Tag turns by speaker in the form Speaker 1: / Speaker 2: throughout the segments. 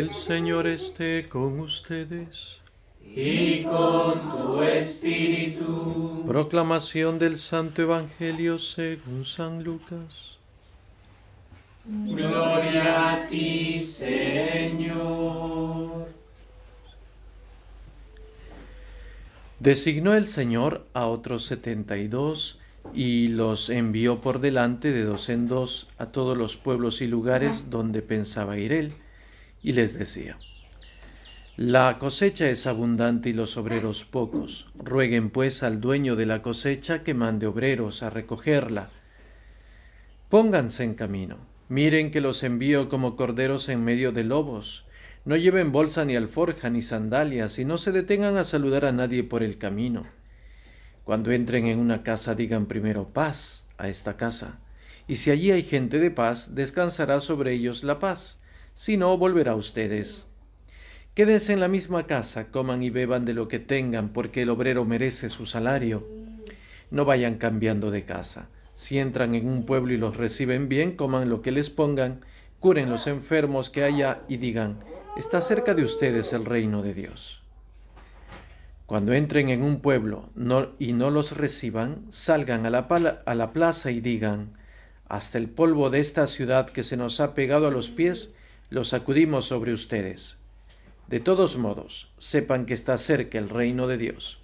Speaker 1: El Señor esté con ustedes. Y con tu espíritu. Proclamación del Santo Evangelio según San Lucas. Gloria a ti, Señor. Designó el Señor a otros setenta y dos y los envió por delante de dos en dos a todos los pueblos y lugares donde pensaba ir él y les decía, La cosecha es abundante y los obreros pocos. Rueguen pues al dueño de la cosecha que mande obreros a recogerla. Pónganse en camino. Miren que los envío como corderos en medio de lobos. No lleven bolsa ni alforja ni sandalias y no se detengan a saludar a nadie por el camino. Cuando entren en una casa digan primero paz a esta casa, y si allí hay gente de paz, descansará sobre ellos la paz si no volverá a ustedes. Quédense en la misma casa, coman y beban de lo que tengan, porque el obrero merece su salario. No vayan cambiando de casa. Si entran en un pueblo y los reciben bien, coman lo que les pongan, curen los enfermos que haya y digan, está cerca de ustedes el reino de Dios. Cuando entren en un pueblo y no los reciban, salgan a la, pala, a la plaza y digan, hasta el polvo de esta ciudad que se nos ha pegado a los pies, los sacudimos sobre ustedes. De todos modos, sepan que está cerca el reino de Dios.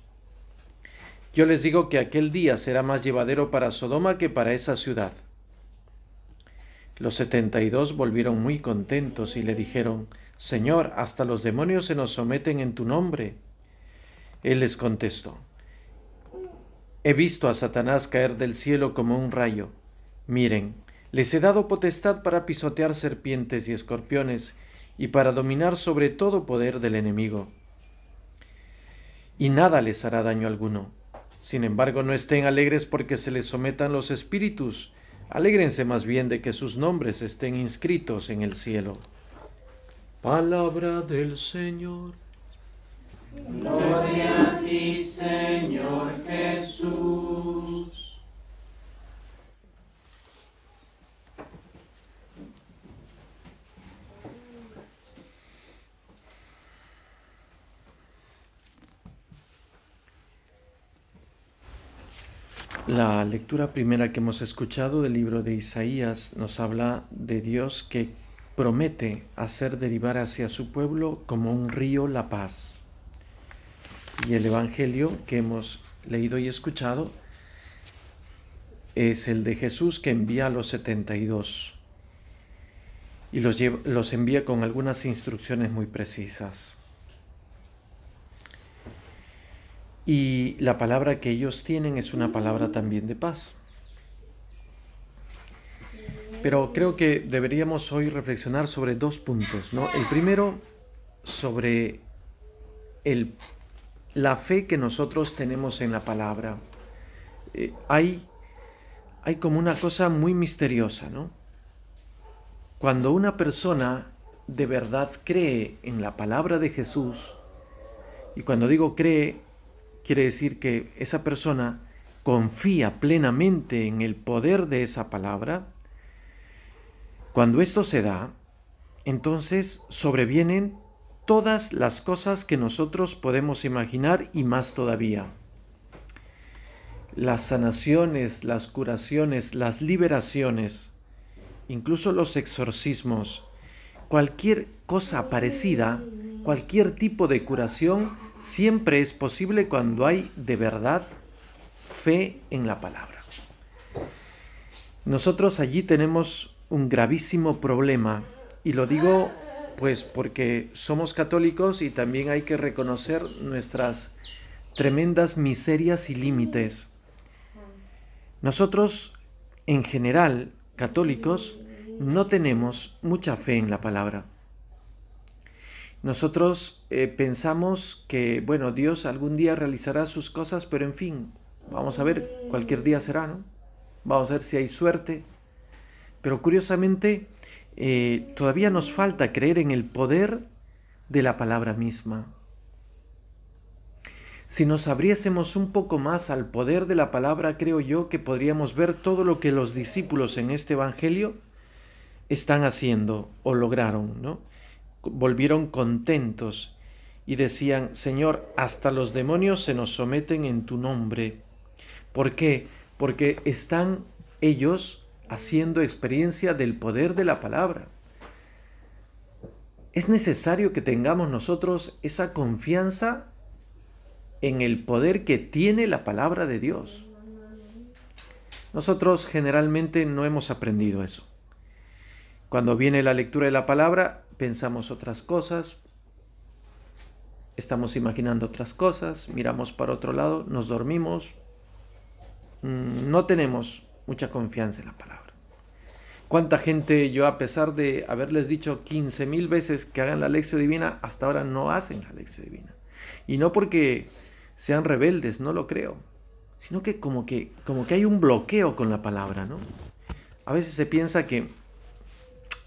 Speaker 1: Yo les digo que aquel día será más llevadero para Sodoma que para esa ciudad. Los setenta y dos volvieron muy contentos y le dijeron, Señor, hasta los demonios se nos someten en tu nombre. Él les contestó, He visto a Satanás caer del cielo como un rayo. Miren, les he dado potestad para pisotear serpientes y escorpiones, y para dominar sobre todo poder del enemigo. Y nada les hará daño alguno. Sin embargo, no estén alegres porque se les sometan los espíritus, alégrense más bien de que sus nombres estén inscritos en el cielo. Palabra del Señor. Gloria a ti, Señor Jesús. La lectura primera que hemos escuchado del libro de Isaías nos habla de Dios que promete hacer derivar hacia su pueblo como un río la paz. Y el Evangelio que hemos leído y escuchado es el de Jesús que envía a los 72 y los, los envía con algunas instrucciones muy precisas. Y la palabra que ellos tienen es una palabra también de paz. Pero creo que deberíamos hoy reflexionar sobre dos puntos, ¿no? El primero, sobre el, la fe que nosotros tenemos en la palabra. Eh, hay, hay como una cosa muy misteriosa, ¿no? Cuando una persona de verdad cree en la palabra de Jesús, y cuando digo cree, quiere decir que esa persona confía plenamente en el poder de esa palabra. Cuando esto se da, entonces sobrevienen todas las cosas que nosotros podemos imaginar y más todavía. Las sanaciones, las curaciones, las liberaciones, incluso los exorcismos, cualquier cosa parecida, cualquier tipo de curación, siempre es posible cuando hay de verdad fe en la palabra. Nosotros allí tenemos un gravísimo problema y lo digo pues porque somos católicos y también hay que reconocer nuestras tremendas miserias y límites. Nosotros, en general, católicos, no tenemos mucha fe en la palabra. Nosotros eh, pensamos que, bueno, Dios algún día realizará sus cosas, pero en fin, vamos a ver, cualquier día será, ¿no? Vamos a ver si hay suerte. Pero curiosamente, eh, todavía nos falta creer en el poder de la palabra misma. Si nos abriésemos un poco más al poder de la palabra, creo yo que podríamos ver todo lo que los discípulos en este Evangelio están haciendo o lograron, ¿no? volvieron contentos y decían, Señor, hasta los demonios se nos someten en tu nombre. ¿Por qué? Porque están ellos haciendo experiencia del poder de la palabra. Es necesario que tengamos nosotros esa confianza en el poder que tiene la palabra de Dios. Nosotros generalmente no hemos aprendido eso. Cuando viene la lectura de la palabra, pensamos otras cosas, estamos imaginando otras cosas, miramos para otro lado, nos dormimos, mm, no tenemos mucha confianza en la palabra. ¿Cuánta gente yo, a pesar de haberles dicho 15 mil veces que hagan la lección divina, hasta ahora no hacen la lección divina? Y no porque sean rebeldes, no lo creo, sino que como que, como que hay un bloqueo con la palabra, ¿no? A veces se piensa que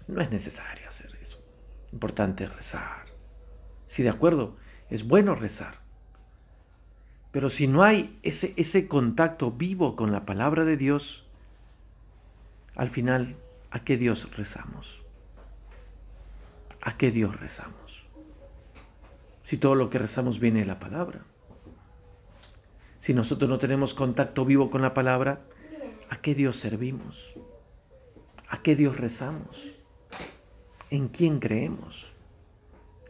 Speaker 1: no es necesario hacer importante rezar. Sí, de acuerdo, es bueno rezar. Pero si no hay ese, ese contacto vivo con la palabra de Dios, al final, ¿a qué Dios rezamos? ¿A qué Dios rezamos? Si todo lo que rezamos viene de la palabra. Si nosotros no tenemos contacto vivo con la palabra, ¿a qué Dios servimos? ¿A qué Dios rezamos? en quién creemos,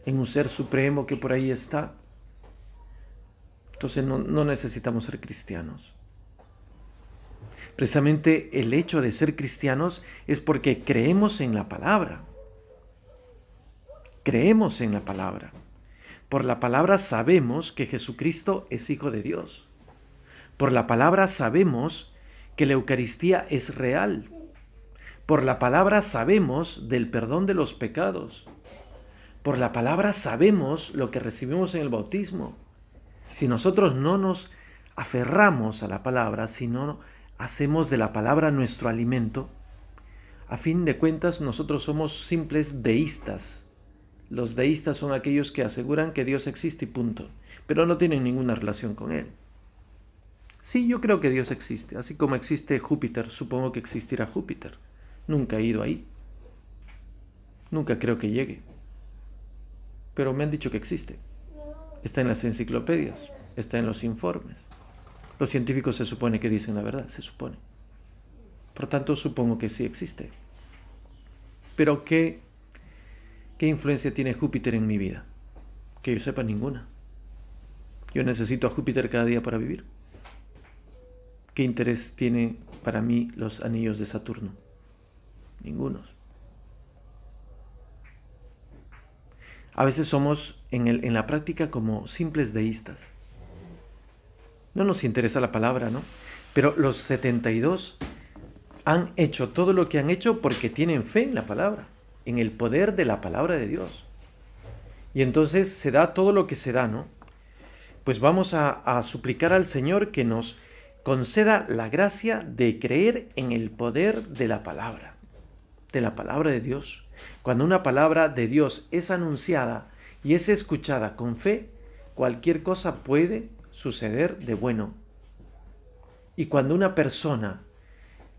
Speaker 1: en un ser supremo que por ahí está. Entonces no, no necesitamos ser cristianos. Precisamente el hecho de ser cristianos es porque creemos en la palabra. Creemos en la palabra. Por la palabra sabemos que Jesucristo es Hijo de Dios. Por la palabra sabemos que la Eucaristía es real. Por la palabra sabemos del perdón de los pecados. Por la palabra sabemos lo que recibimos en el bautismo. Si nosotros no nos aferramos a la palabra, si no hacemos de la palabra nuestro alimento, a fin de cuentas nosotros somos simples deístas. Los deístas son aquellos que aseguran que Dios existe y punto, pero no tienen ninguna relación con Él. Sí, yo creo que Dios existe, así como existe Júpiter, supongo que existirá Júpiter. Nunca he ido ahí. Nunca creo que llegue. Pero me han dicho que existe. Está en las enciclopedias, está en los informes. Los científicos se supone que dicen la verdad, se supone. Por tanto, supongo que sí existe. Pero ¿qué, qué influencia tiene Júpiter en mi vida? Que yo sepa ninguna. Yo necesito a Júpiter cada día para vivir. ¿Qué interés tiene para mí los anillos de Saturno? Ningunos. A veces somos en, la práctica como simples deístas. No nos interesa la palabra, ¿no? Pero los 72 han hecho todo lo que han hecho porque tienen fe en la palabra, en el poder de la palabra de Dios. Y entonces se da todo lo que se da, ¿no? Pues vamos a suplicar al Señor que nos conceda la gracia de creer en el poder de la palabra de la palabra de Dios. Cuando una palabra de Dios es anunciada y es escuchada con fe, cualquier cosa puede suceder de bueno. Y cuando una persona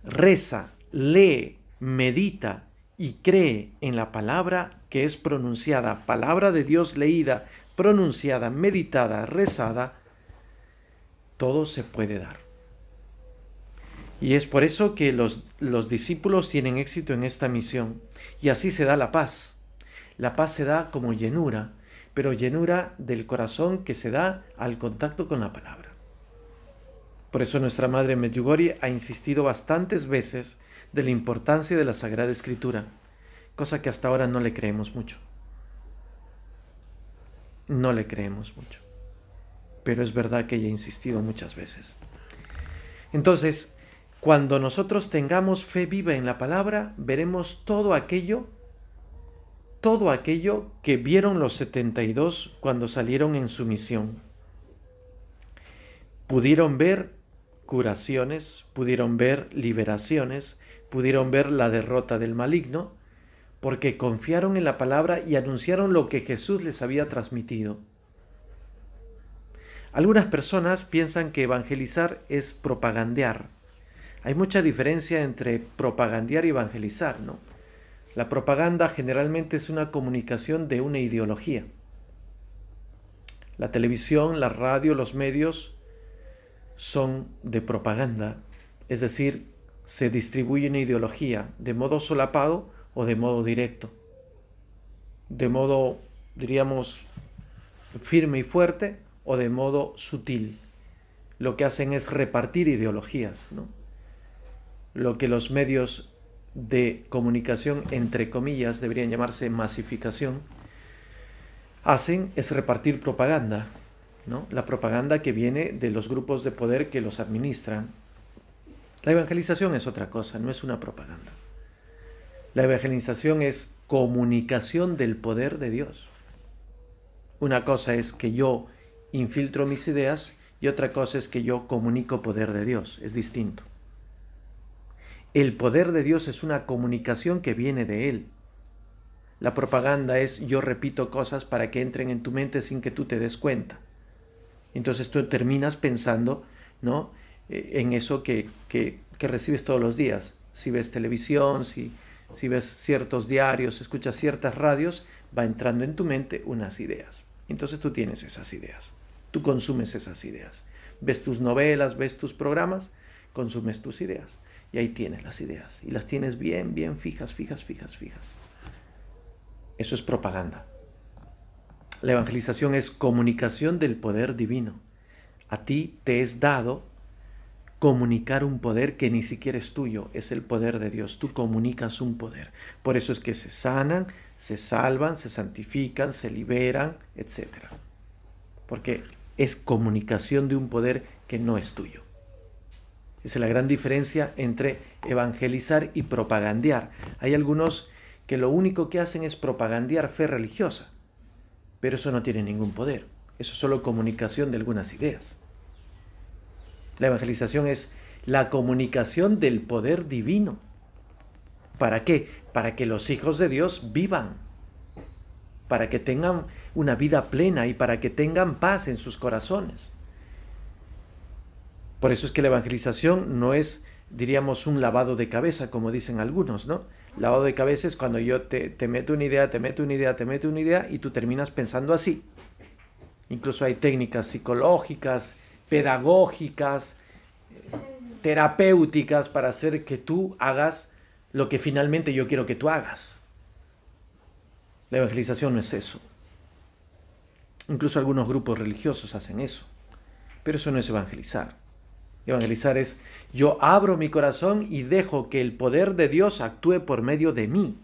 Speaker 1: reza, lee, medita y cree en la palabra que es pronunciada, palabra de Dios leída, pronunciada, meditada, rezada, todo se puede dar. Y es por eso que los, discípulos tienen éxito en esta misión. Y así se da la paz. La paz se da como llenura, pero llenura del corazón que se da al contacto con la palabra. Por eso nuestra Madre Medjugorje ha insistido bastantes veces de la importancia de la Sagrada Escritura, cosa que hasta ahora no le creemos mucho. No le creemos mucho. Pero es verdad que ella ha insistido muchas veces. Entonces, cuando nosotros tengamos fe viva en la palabra, veremos todo aquello, todo aquello que vieron los 72 cuando salieron en su misión. Pudieron ver curaciones, pudieron ver liberaciones, pudieron ver la derrota del maligno, porque confiaron en la palabra y anunciaron lo que Jesús les había transmitido. Algunas personas piensan que evangelizar es propagandear hay mucha diferencia entre propagandear y evangelizar, ¿no? La propaganda generalmente es una comunicación de una ideología. La televisión, la radio, los medios son de propaganda, es decir, se distribuye una ideología de modo solapado o de modo directo, de modo, diríamos, firme y fuerte o de modo sutil. Lo que hacen es repartir ideologías, ¿no? lo que los medios de comunicación, entre comillas, deberían llamarse masificación, hacen es repartir propaganda, ¿no? la propaganda que viene de los grupos de poder que los administran. La evangelización es otra cosa, no es una propaganda. La evangelización es comunicación del poder de Dios. Una cosa es que yo infiltro mis ideas y otra cosa es que yo comunico poder de Dios, es distinto. El poder de Dios es una comunicación que viene de Él. La propaganda es yo repito cosas para que entren en tu mente sin que tú te des cuenta. Entonces tú terminas pensando ¿no? E, en eso que, recibes todos los días. Si ves televisión, si, si ves ciertos diarios, escuchas ciertas radios, va entrando en tu mente unas ideas. Entonces tú tienes esas ideas, tú consumes esas ideas. Ves tus novelas, ves tus programas, consumes tus ideas. Y ahí tienes las ideas. Y las tienes bien, bien fijas, fijas, fijas, fijas. Eso es propaganda. La evangelización es comunicación del poder divino. A ti te es dado comunicar un poder que ni siquiera es tuyo, es el poder de Dios. Tú comunicas un poder. Por eso es que se sanan, se salvan, se santifican, se liberan, etc. Porque es comunicación de un poder que no es tuyo. Esa es la gran diferencia entre evangelizar y propagandear. Hay algunos que lo único que hacen es propagandear fe religiosa, pero eso no tiene ningún poder. Eso es solo comunicación de algunas ideas. La evangelización es la comunicación del poder divino. ¿Para qué? Para que los hijos de Dios vivan, para que tengan una vida plena y para que tengan paz en sus corazones. Por eso es que la evangelización no es, diríamos, un lavado de cabeza, como dicen algunos, ¿no? Lavado de cabeza es cuando yo te, te meto una idea, te meto una idea, te meto una idea y tú terminas pensando así. Incluso hay técnicas psicológicas, pedagógicas, terapéuticas para hacer que tú hagas lo que finalmente yo quiero que tú hagas. La evangelización no es eso. Incluso algunos grupos religiosos hacen eso. Pero eso no es evangelizar. Evangelizar es yo abro mi corazón y dejo que el poder de Dios actúe por medio de mí.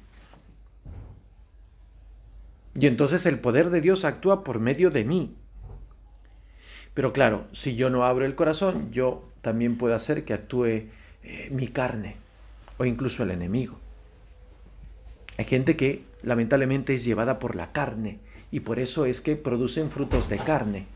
Speaker 1: Y entonces el poder de Dios actúa por medio de mí. Pero claro, si yo no abro el corazón, yo también puedo hacer que actúe eh, mi carne o incluso el enemigo. Hay gente que lamentablemente es llevada por la carne y por eso es que producen frutos de carne.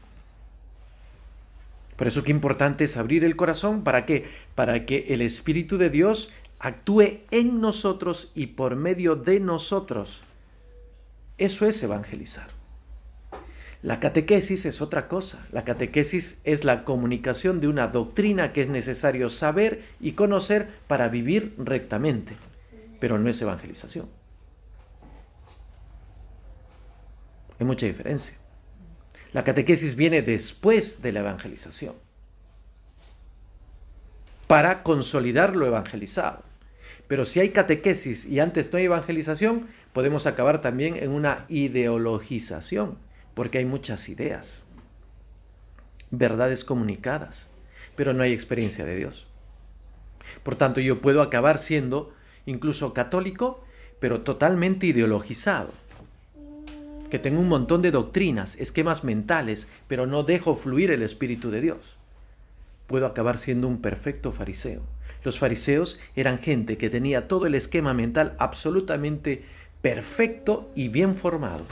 Speaker 1: Por eso qué importante es abrir el corazón. ¿Para qué? Para que el Espíritu de Dios actúe en nosotros y por medio de nosotros. Eso es evangelizar. La catequesis es otra cosa. La catequesis es la comunicación de una doctrina que es necesario saber y conocer para vivir rectamente. Pero no es evangelización. Hay mucha diferencia. La catequesis viene después de la evangelización, para consolidar lo evangelizado. Pero si hay catequesis y antes no hay evangelización, podemos acabar también en una ideologización, porque hay muchas ideas, verdades comunicadas, pero no hay experiencia de Dios. Por tanto, yo puedo acabar siendo incluso católico, pero totalmente ideologizado que tengo un montón de doctrinas, esquemas mentales, pero no dejo fluir el Espíritu de Dios. Puedo acabar siendo un perfecto fariseo. Los fariseos eran gente que tenía todo el esquema mental absolutamente perfecto y bien formado,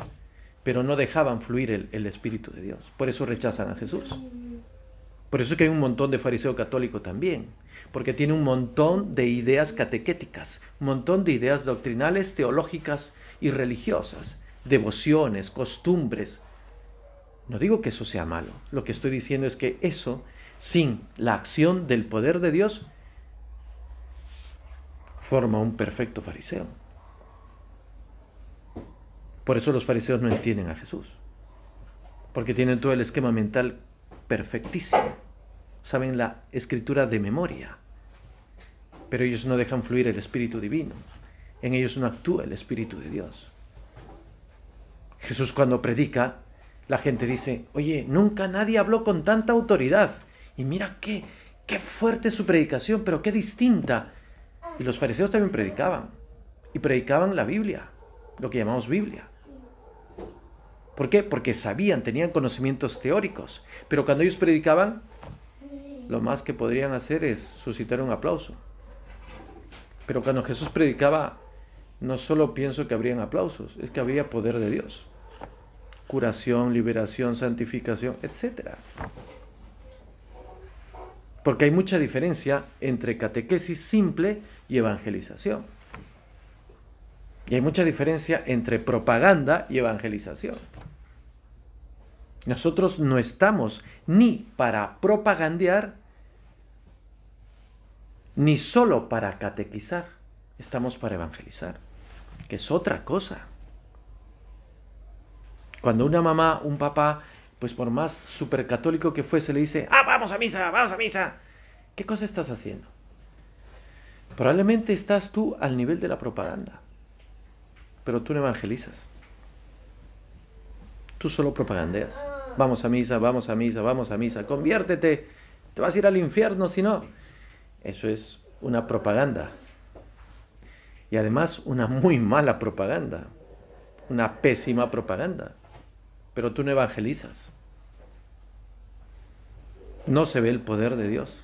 Speaker 1: pero no dejaban fluir el, Espíritu de Dios. Por eso rechazan a Jesús. Por eso es que hay un montón de fariseo católico también, porque tiene un montón de ideas catequéticas, un montón de ideas doctrinales, teológicas y religiosas devociones, costumbres. No digo que eso sea malo, lo que estoy diciendo es que eso, sin la acción del poder de Dios, forma un perfecto fariseo. Por eso los fariseos no entienden a Jesús, porque tienen todo el esquema mental perfectísimo, saben la escritura de memoria, pero ellos no dejan fluir el Espíritu Divino, en ellos no actúa el Espíritu de Dios. Jesús cuando predica, la gente dice, oye, nunca nadie habló con tanta autoridad. Y mira qué, qué fuerte su predicación, pero qué distinta. Y los fariseos también predicaban. Y predicaban la Biblia, lo que llamamos Biblia. ¿Por qué? Porque sabían, tenían conocimientos teóricos. Pero cuando ellos predicaban, lo más que podrían hacer es suscitar un aplauso. Pero cuando Jesús predicaba, no solo pienso que habrían aplausos, es que había poder de Dios curación, liberación, santificación, etc. Porque hay mucha diferencia entre catequesis simple y evangelización. Y hay mucha diferencia entre propaganda y evangelización. Nosotros no estamos ni para propagandear, ni solo para catequizar. Estamos para evangelizar, que es otra cosa. Cuando una mamá, un papá, pues por más supercatólico que fuese, le dice, ah, vamos a misa, vamos a misa, ¿qué cosa estás haciendo? Probablemente estás tú al nivel de la propaganda, pero tú no evangelizas. Tú solo propagandeas. Vamos a misa, vamos a misa, vamos a misa, conviértete, te vas a ir al infierno si no. Eso es una propaganda. Y además una muy mala propaganda, una pésima propaganda pero tú no evangelizas. No se ve el poder de Dios,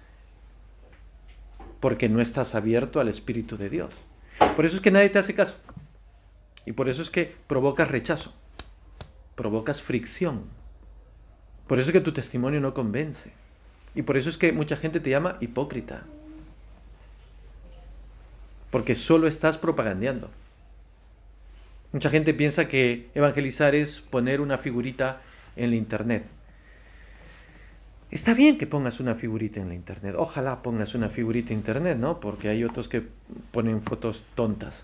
Speaker 1: porque no estás abierto al Espíritu de Dios. Por eso es que nadie te hace caso. Y por eso es que provocas rechazo, provocas fricción. Por eso es que tu testimonio no convence. Y por eso es que mucha gente te llama hipócrita. Porque solo estás propagandeando. Mucha gente piensa que evangelizar es poner una figurita en la internet. Está bien que pongas una figurita en la internet. Ojalá pongas una figurita en internet, ¿no? Porque hay otros que ponen fotos tontas.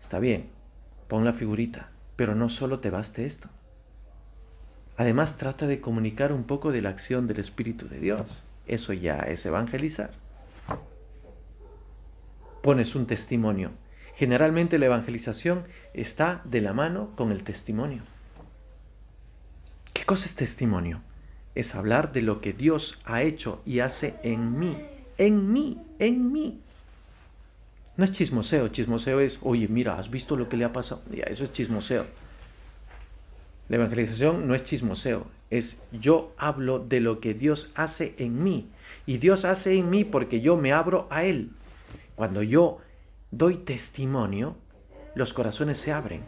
Speaker 1: Está bien, pon la figurita. Pero no solo te baste esto. Además trata de comunicar un poco de la acción del Espíritu de Dios. Eso ya es evangelizar. Pones un testimonio Generalmente la evangelización está de la mano con el testimonio. ¿Qué cosa es testimonio? Es hablar de lo que Dios ha hecho y hace en mí, en mí, en mí. No es chismoseo, chismoseo es, oye, mira, ¿has visto lo que le ha pasado? Ya, eso es chismoseo. La evangelización no es chismoseo, es yo hablo de lo que Dios hace en mí. Y Dios hace en mí porque yo me abro a Él. Cuando yo doy testimonio, los corazones se abren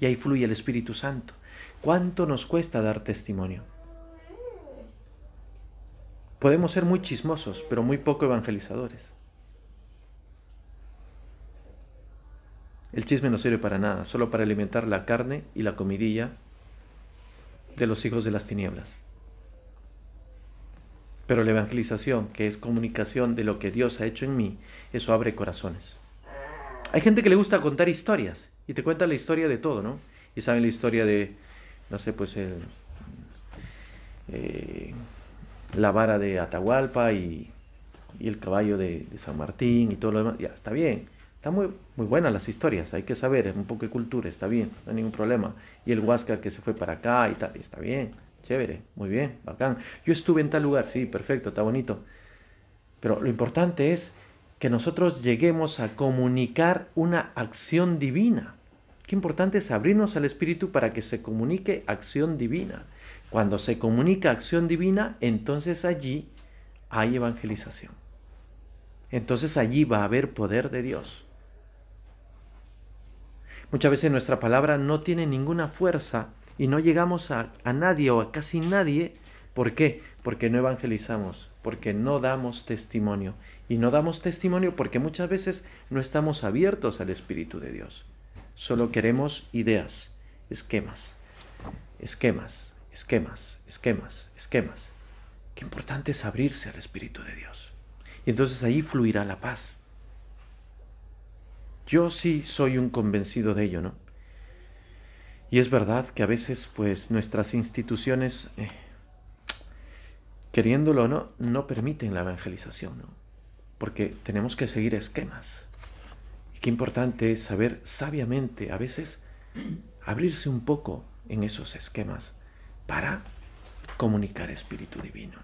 Speaker 1: y ahí fluye el Espíritu Santo. ¿Cuánto nos cuesta dar testimonio? Podemos ser muy chismosos, pero muy poco evangelizadores. El chisme no sirve para nada, solo para alimentar la carne y la comidilla de los hijos de las tinieblas. Pero la evangelización, que es comunicación de lo que Dios ha hecho en mí, eso abre corazones. Hay gente que le gusta contar historias y te cuenta la historia de todo, ¿no? Y saben la historia de, no sé, pues el, eh, la vara de Atahualpa y, el caballo de, San Martín y todo lo demás. Ya, está bien. Está muy, muy buenas las historias, hay que saber, un poco de cultura, está bien, no hay ningún problema. Y el Huáscar que se fue para acá y tal, está bien, chévere, muy bien, bacán. Yo estuve en tal lugar, sí, perfecto, está bonito. Pero lo importante es que nosotros lleguemos a comunicar una acción divina. Qué importante es abrirnos al Espíritu para que se comunique acción divina. Cuando se comunica acción divina, entonces allí hay evangelización. Entonces allí va a haber poder de Dios. Muchas veces nuestra palabra no tiene ninguna fuerza y no llegamos a, a, nadie o a casi nadie. ¿Por qué? Porque no evangelizamos, porque no damos testimonio y no damos testimonio porque muchas veces no estamos abiertos al Espíritu de Dios. Solo queremos ideas, esquemas, esquemas, esquemas, esquemas, esquemas. Qué importante es abrirse al Espíritu de Dios. Y entonces ahí fluirá la paz. Yo sí soy un convencido de ello, ¿no? Y es verdad que a veces, pues, nuestras instituciones, eh, queriéndolo o no, no permiten la evangelización, ¿no? porque tenemos que seguir esquemas. Y qué importante es saber sabiamente, a veces, abrirse un poco en esos esquemas para comunicar espíritu divino.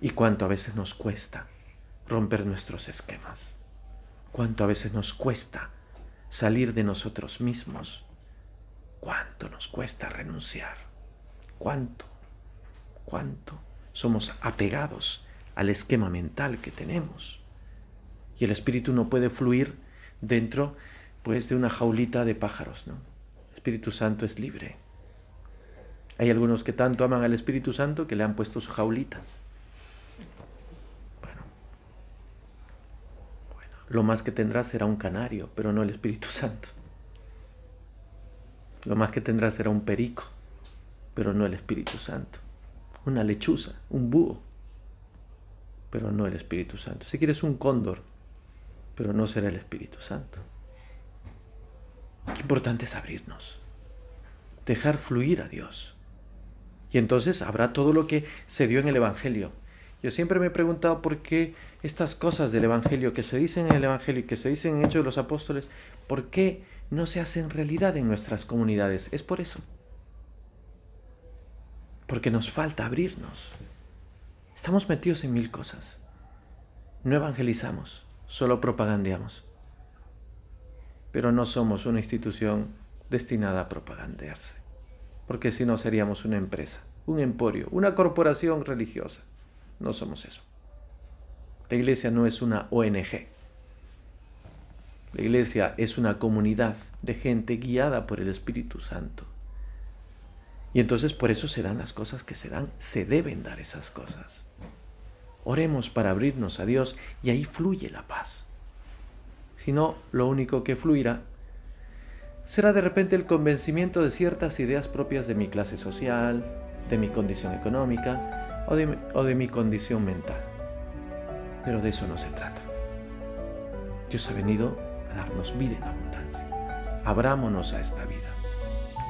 Speaker 1: Y cuánto a veces nos cuesta romper nuestros esquemas. Cuánto a veces nos cuesta salir de nosotros mismos. Cuánto nos cuesta renunciar. Cuánto, cuánto somos apegados al esquema mental que tenemos. Y el espíritu no puede fluir dentro pues de una jaulita de pájaros, ¿no? El Espíritu Santo es libre. Hay algunos que tanto aman al Espíritu Santo que le han puesto sus jaulitas. Bueno, lo más que tendrá será un canario, pero no el Espíritu Santo. Lo más que tendrá será un perico, pero no el Espíritu Santo. Una lechuza, un búho, pero no el Espíritu Santo. Si quieres un cóndor, pero no será el Espíritu Santo. Qué importante es abrirnos, dejar fluir a Dios. Y entonces habrá todo lo que se dio en el Evangelio. Yo siempre me he preguntado por qué estas cosas del Evangelio que se dicen en el Evangelio y que se dicen en Hechos de los Apóstoles, ¿por qué no se hacen realidad en nuestras comunidades? Es por eso. Porque nos falta abrirnos. Estamos metidos en mil cosas. No evangelizamos, solo propagandeamos. Pero no somos una institución destinada a propagandearse, porque si no seríamos una empresa, un emporio, una corporación religiosa. No somos eso. La iglesia no es una ONG. La iglesia es una comunidad de gente guiada por el Espíritu Santo y entonces por eso se dan las cosas que se dan, se deben dar esas cosas. Oremos para abrirnos a Dios y ahí fluye la paz. Si no, lo único que fluirá será de repente el convencimiento de ciertas ideas propias de mi clase social, de mi condición económica o de, mi condición mental. Pero de eso no se trata. Dios ha venido a darnos vida en abundancia. Abrámonos a esta vida.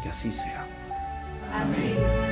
Speaker 1: Que así sea. Amém.